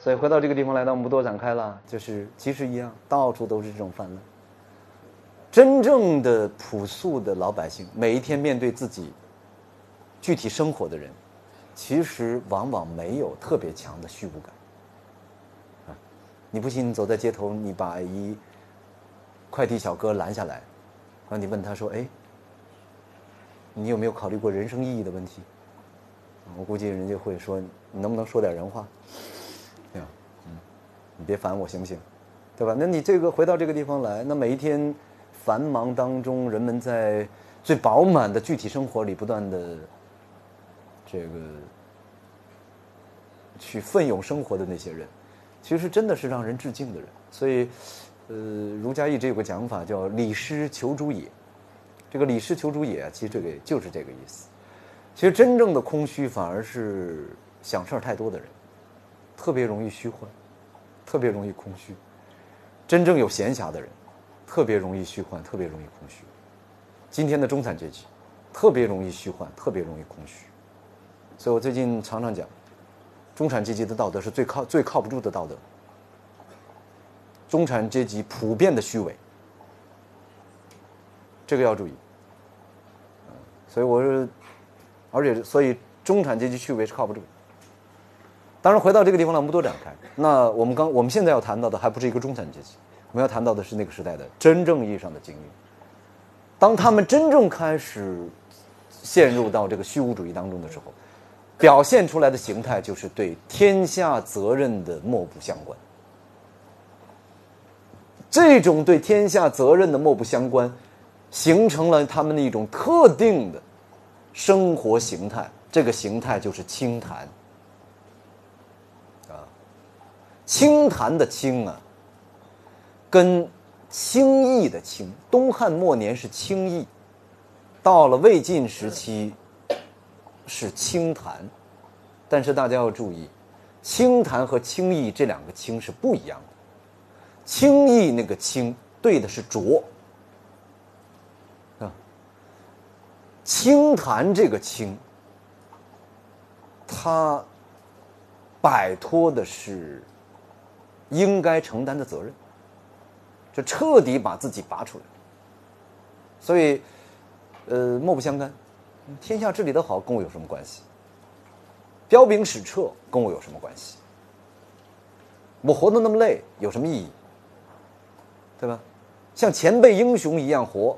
所以回到这个地方来，那我们不多展开了。就是其实一样，到处都是这种泛滥。真正的朴素的老百姓，每一天面对自己具体生活的人，其实往往没有特别强的虚无感。啊，你不信？走在街头，你把一快递小哥拦下来，然后你问他说：“哎，你有没有考虑过人生意义的问题？”我估计人家会说：“你能不能说点人话？”别烦我行不行？对吧？那你这个回到这个地方来，那每一天繁忙当中，人们在最饱满的具体生活里，不断的这个去奋勇生活的那些人，其实真的是让人致敬的人。所以，呃，儒家一直有个讲法叫“礼失求诸也”，这个“礼失求诸啊，其实这个就是这个意思。其实真正的空虚，反而是想事儿太多的人，特别容易虚幻。特别容易空虚，真正有闲暇的人，特别容易虚幻，特别容易空虚。今天的中产阶级，特别容易虚幻，特别容易空虚。所以我最近常常讲，中产阶级的道德是最靠最靠不住的道德。中产阶级普遍的虚伪，这个要注意。所以我是，而且所以中产阶级虚伪是靠不住。的。当然，回到这个地方，我们不多展开。那我们刚我们现在要谈到的，还不是一个中产阶级，我们要谈到的是那个时代的真正意义上的精英。当他们真正开始陷入到这个虚无主义当中的时候，表现出来的形态就是对天下责任的漠不相关。这种对天下责任的漠不相关，形成了他们的一种特定的生活形态。这个形态就是清谈。清谈的清啊，跟清易的清。东汉末年是清易，到了魏晋时期是清谈。但是大家要注意，清谈和清易这两个清是不一样的。清易那个清对的是浊，啊，清谈这个清，他摆脱的是。应该承担的责任，就彻底把自己拔出来。所以，呃，莫不相干。天下治理的好，跟我有什么关系？彪炳史册跟我有什么关系？我活得那么累，有什么意义？对吧？像前辈英雄一样活，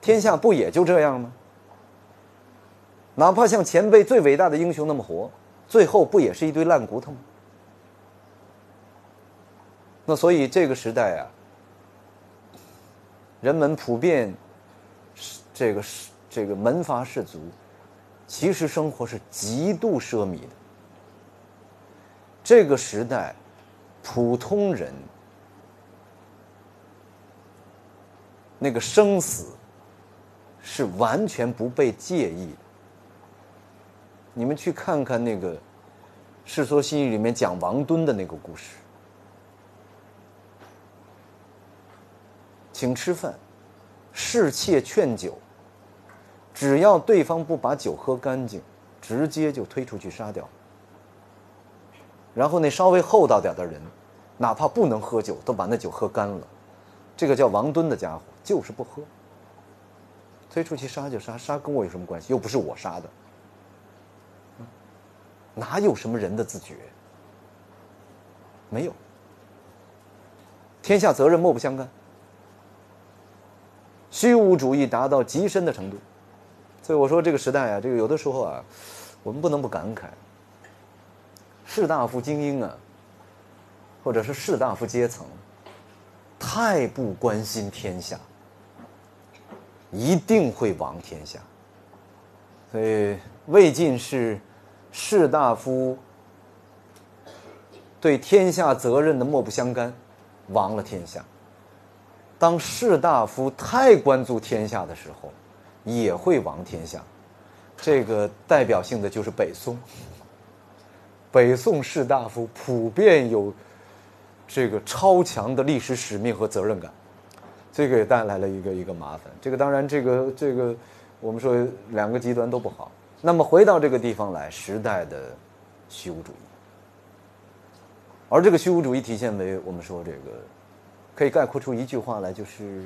天下不也就这样吗？哪怕像前辈最伟大的英雄那么活，最后不也是一堆烂骨头吗？那所以这个时代啊，人们普遍是这个是这个门阀士族，其实生活是极度奢靡的。这个时代，普通人那个生死是完全不被介意的。你们去看看那个《世说新语》里面讲王敦的那个故事。请吃饭，侍妾劝酒。只要对方不把酒喝干净，直接就推出去杀掉。然后那稍微厚道点的人，哪怕不能喝酒，都把那酒喝干了。这个叫王敦的家伙就是不喝。推出去杀就杀，杀跟我有什么关系？又不是我杀的。哪有什么人的自觉？没有，天下责任莫不相干。虚无主义达到极深的程度，所以我说这个时代啊，这个有的时候啊，我们不能不感慨，士大夫精英啊，或者是士大夫阶层，太不关心天下，一定会亡天下。所以魏晋是士大夫对天下责任的莫不相干，亡了天下。当士大夫太关注天下的时候，也会亡天下。这个代表性的就是北宋。北宋士大夫普遍有这个超强的历史使命和责任感，这个也带来了一个一个麻烦。这个当然，这个这个，我们说两个极端都不好。那么回到这个地方来，时代的虚无主义，而这个虚无主义体现为我们说这个。可以概括出一句话来，就是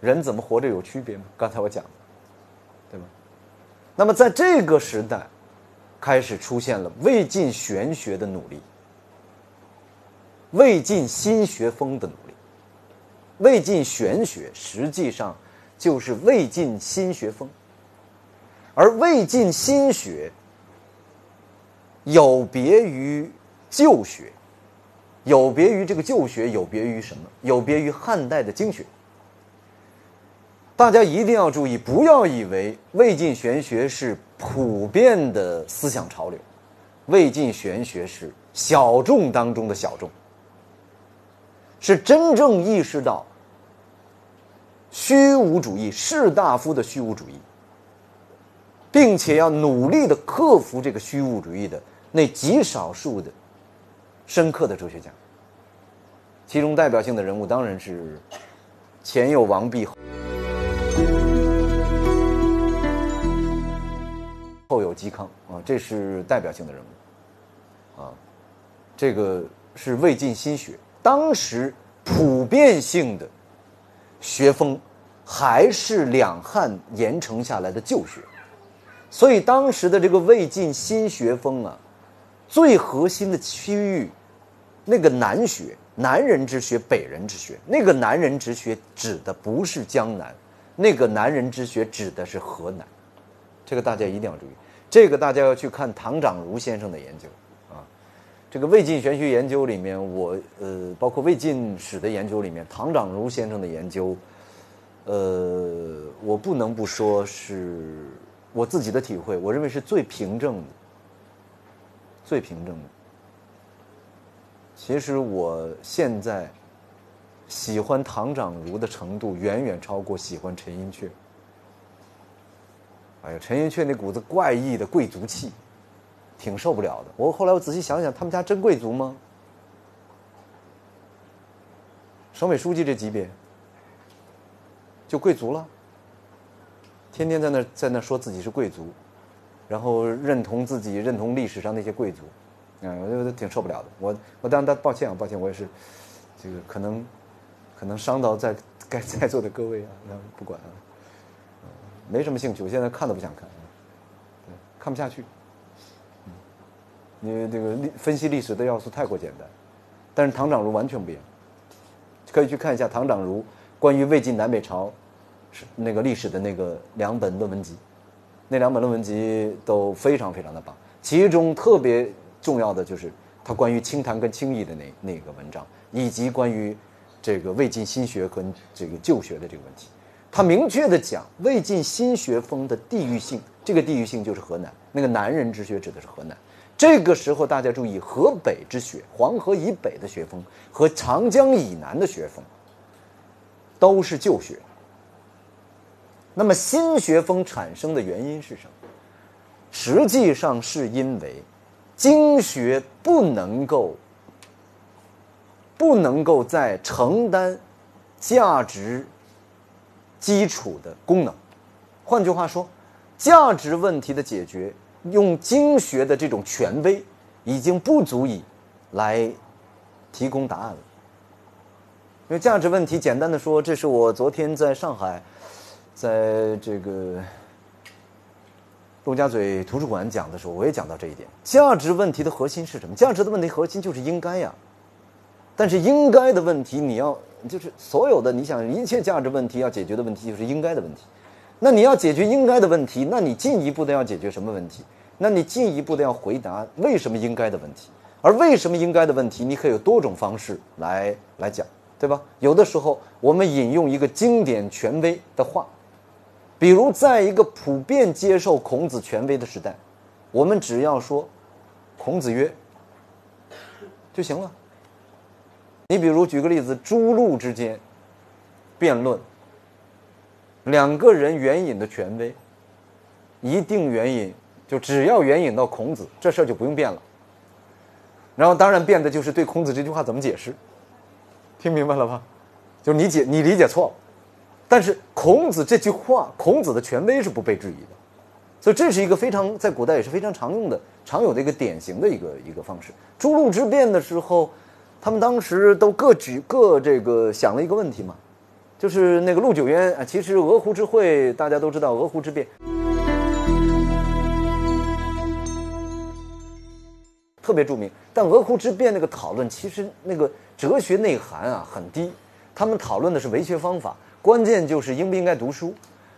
人怎么活着有区别吗？刚才我讲了，对吗？那么在这个时代，开始出现了魏晋玄学的努力，魏晋新学风的努力。魏晋玄学实际上就是魏晋新学风，而魏晋新学有别于旧学。有别于这个旧学，有别于什么？有别于汉代的经学。大家一定要注意，不要以为魏晋玄学是普遍的思想潮流。魏晋玄学是小众当中的小众，是真正意识到虚无主义士大夫的虚无主义，并且要努力的克服这个虚无主义的那极少数的。深刻的哲学家，其中代表性的人物当然是前有王弼，后有嵇康啊，这是代表性的人物啊。这个是魏晋新学，当时普遍性的学风还是两汉延承下来的旧学，所以当时的这个魏晋新学风啊，最核心的区域。那个南学，南人之学；北人之学，那个南人之学指的不是江南，那个南人之学指的是河南。这个大家一定要注意，这个大家要去看唐长儒先生的研究啊。这个魏晋玄学研究里面，我呃，包括魏晋史的研究里面，唐长儒先生的研究，呃，我不能不说是我自己的体会，我认为是最平正的，最平正的。其实我现在喜欢唐长儒的程度远远超过喜欢陈寅恪。哎呀，陈寅恪那股子怪异的贵族气，挺受不了的。我后来我仔细想想，他们家真贵族吗？省委书记这级别就贵族了？天天在那在那说自己是贵族，然后认同自己，认同历史上那些贵族。嗯，我觉得挺受不了的。我我当然，但抱歉啊，抱歉，我也是，这个可能，可能伤到在该在座的各位啊。那不管啊，没什么兴趣，我现在看都不想看，看不下去。嗯，因为这个历分析历史的要素太过简单，但是唐长儒完全不一样，可以去看一下唐长儒关于魏晋南北朝是那个历史的那个两本论文集，那两本论文集都非常非常的棒，其中特别。重要的就是他关于清谈跟清议的那那个文章，以及关于这个魏晋新学跟这个旧学的这个问题，他明确的讲魏晋新学风的地域性，这个地域性就是河南，那个南人之学指的是河南。这个时候大家注意，河北之学，黄河以北的学风和长江以南的学风都是旧学。那么新学风产生的原因是什么？实际上是因为。经学不能够，不能够再承担价值基础的功能。换句话说，价值问题的解决，用经学的这种权威已经不足以来提供答案了。因为价值问题，简单的说，这是我昨天在上海，在这个。陆家嘴图书馆讲的时候，我也讲到这一点。价值问题的核心是什么？价值的问题核心就是应该呀。但是应该的问题，你要就是所有的你想一切价值问题要解决的问题就是应该的问题。那你要解决应该的问题，那你进一步的要解决什么问题？那你进一步的要回答为什么应该的问题。而为什么应该的问题，你可以有多种方式来来讲，对吧？有的时候我们引用一个经典权威的话。比如，在一个普遍接受孔子权威的时代，我们只要说“孔子曰”就行了。你比如举个例子，诸路之间辩论，两个人援引的权威，一定援引就只要援引到孔子，这事儿就不用辩了。然后，当然辩的就是对孔子这句话怎么解释。听明白了吧？就你解你理解错了。但是孔子这句话，孔子的权威是不被质疑的，所以这是一个非常在古代也是非常常用的、常有的一个典型的一个一个方式。诸路之变的时候，他们当时都各举各这个想了一个问题嘛，就是那个陆九渊啊，其实鹅湖之会大家都知道，鹅湖之变。特别著名。但鹅湖之变那个讨论其实那个哲学内涵啊很低，他们讨论的是文学方法。关键就是应不应该读书？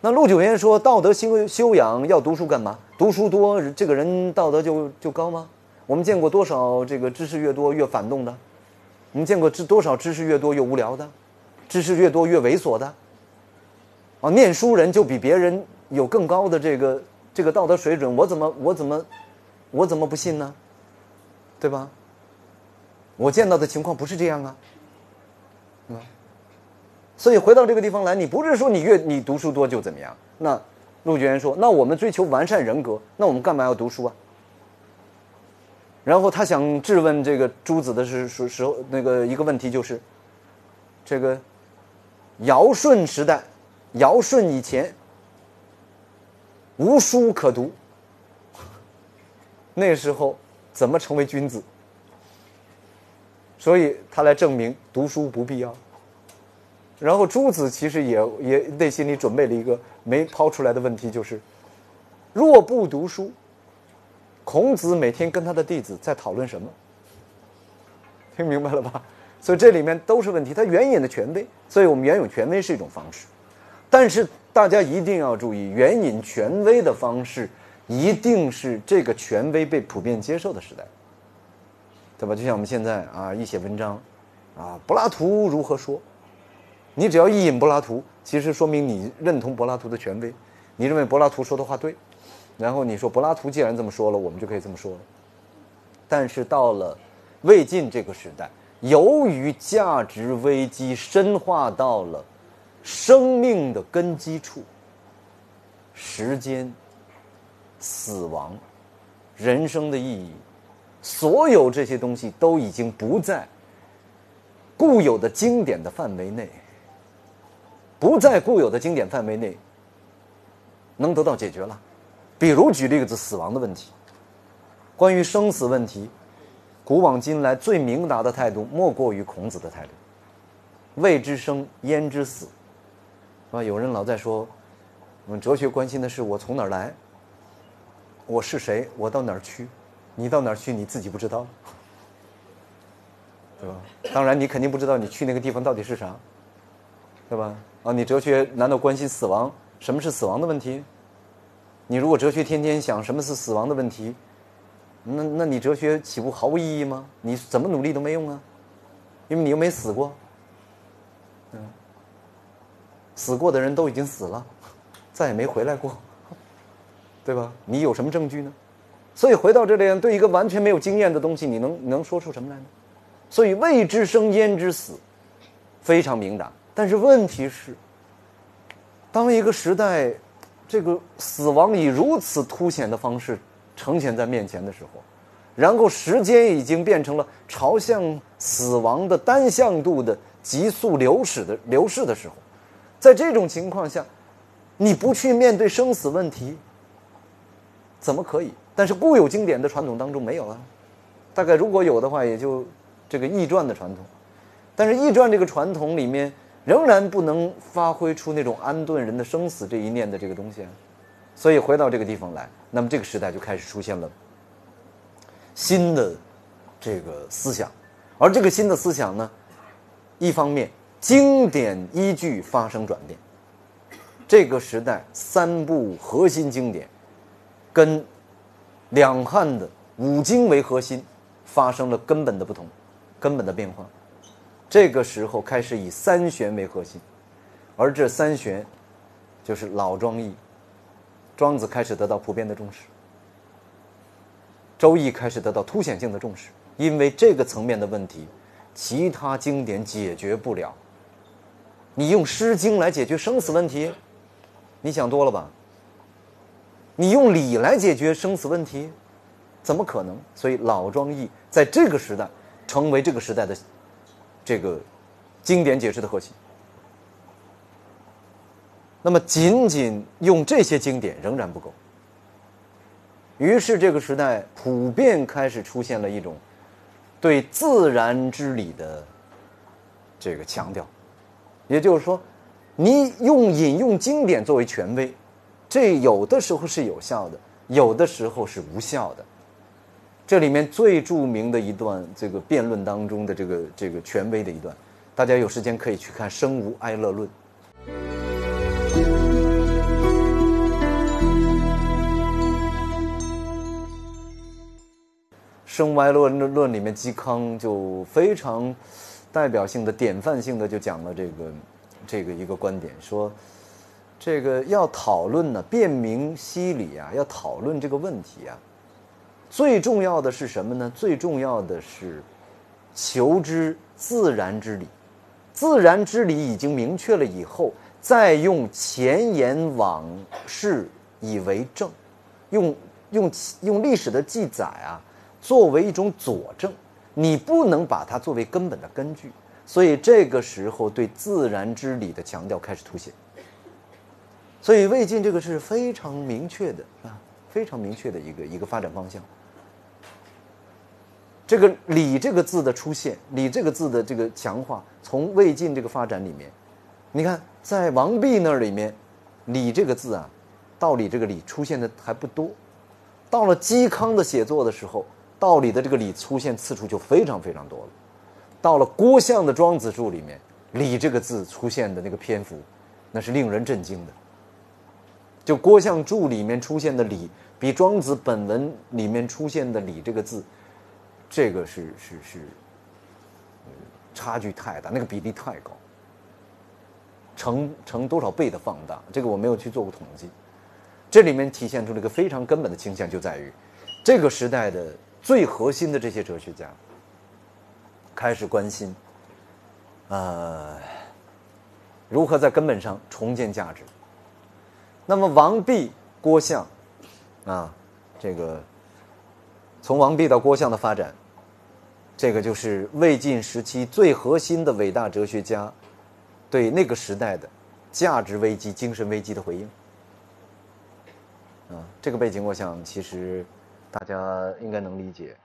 那陆九渊说，道德修修养要读书干嘛？读书多，这个人道德就就高吗？我们见过多少这个知识越多越反动的？我们见过知多少知识越多越无聊的？知识越多越猥琐的？啊，念书人就比别人有更高的这个这个道德水准？我怎么我怎么我怎么不信呢？对吧？我见到的情况不是这样啊。啊。所以回到这个地方来，你不是说你越你读书多就怎么样？那陆九渊说：“那我们追求完善人格，那我们干嘛要读书啊？”然后他想质问这个朱子的是时候，那个一个问题就是：这个尧舜时代，尧舜以前无书可读，那时候怎么成为君子？所以他来证明读书不必要。然后，朱子其实也也内心里准备了一个没抛出来的问题，就是，若不读书，孔子每天跟他的弟子在讨论什么？听明白了吧？所以这里面都是问题。他援引的权威，所以我们援引权威是一种方式，但是大家一定要注意，援引权威的方式一定是这个权威被普遍接受的时代，对吧？就像我们现在啊，一写文章，啊，柏拉图如何说？你只要一引柏拉图，其实说明你认同柏拉图的权威，你认为柏拉图说的话对，然后你说柏拉图既然这么说了，我们就可以这么说了。但是到了魏晋这个时代，由于价值危机深化到了生命的根基处，时间、死亡、人生的意义，所有这些东西都已经不在固有的经典的范围内。不在固有的经典范围内，能得到解决了。比如举例子，死亡的问题，关于生死问题，古往今来最明达的态度，莫过于孔子的态度：“未知生，焉知死？”啊，有人老在说，我们哲学关心的是我从哪儿来，我是谁，我到哪儿去？你到哪儿去？你自己不知道，对吧？当然，你肯定不知道你去那个地方到底是啥。对吧？啊，你哲学难道关心死亡？什么是死亡的问题？你如果哲学天天想什么是死亡的问题，那那你哲学岂不毫无意义吗？你怎么努力都没用啊，因为你又没死过。嗯，死过的人都已经死了，再也没回来过，对吧？你有什么证据呢？所以回到这里，对一个完全没有经验的东西，你能能说出什么来呢？所以未知生焉知死，非常敏感。但是问题是，当一个时代，这个死亡以如此凸显的方式呈现在面前的时候，然后时间已经变成了朝向死亡的单向度的急速流逝的流逝的时候，在这种情况下，你不去面对生死问题，怎么可以？但是固有经典的传统当中没有啊，大概如果有的话，也就这个易传的传统，但是易传这个传统里面。仍然不能发挥出那种安顿人的生死这一念的这个东西，所以回到这个地方来，那么这个时代就开始出现了新的这个思想，而这个新的思想呢，一方面经典依据发生转变，这个时代三部核心经典跟两汉的五经为核心发生了根本的不同，根本的变化。这个时候开始以三玄为核心，而这三玄就是老庄易，庄子开始得到普遍的重视，周易开始得到凸显性的重视。因为这个层面的问题，其他经典解决不了。你用诗经来解决生死问题，你想多了吧？你用礼来解决生死问题，怎么可能？所以老庄易在这个时代成为这个时代的。这个经典解释的合集，那么仅仅用这些经典仍然不够。于是这个时代普遍开始出现了一种对自然之理的这个强调，也就是说，你用引用经典作为权威，这有的时候是有效的，有的时候是无效的。这里面最著名的一段，这个辩论当中的这个这个权威的一段，大家有时间可以去看《生无哀乐论》。《生哀乐论论》里面，嵇康就非常代表性的、典范性的就讲了这个这个一个观点，说这个要讨论呢，辨明析理啊，要讨论这个问题啊。最重要的是什么呢？最重要的是求知自然之理，自然之理已经明确了以后，再用前言往事以为证，用用用历史的记载啊作为一种佐证，你不能把它作为根本的根据。所以这个时候对自然之理的强调开始凸显，所以魏晋这个是非常明确的，啊。非常明确的一个一个发展方向。这个“礼”这个字的出现，“礼”这个字的这个强化，从魏晋这个发展里面，你看，在王弼那里面，“礼”这个字啊，道理这个“理”出现的还不多。到了嵇康的写作的时候，道理的这个“理”出现次数就非常非常多了。到了郭象的《庄子注》里面，“李这个字出现的那个篇幅，那是令人震惊的。就郭象注里面出现的“李。比庄子本文里面出现的“礼”这个字，这个是是是，嗯，差距太大，那个比例太高，成成多少倍的放大，这个我没有去做过统计。这里面体现出了一个非常根本的倾向，就在于这个时代的最核心的这些哲学家开始关心，呃，如何在根本上重建价值。那么王弼、郭象。啊，这个从王弼到郭象的发展，这个就是魏晋时期最核心的伟大哲学家对那个时代的价值危机、精神危机的回应。啊，这个背景，我想其实大家应该能理解。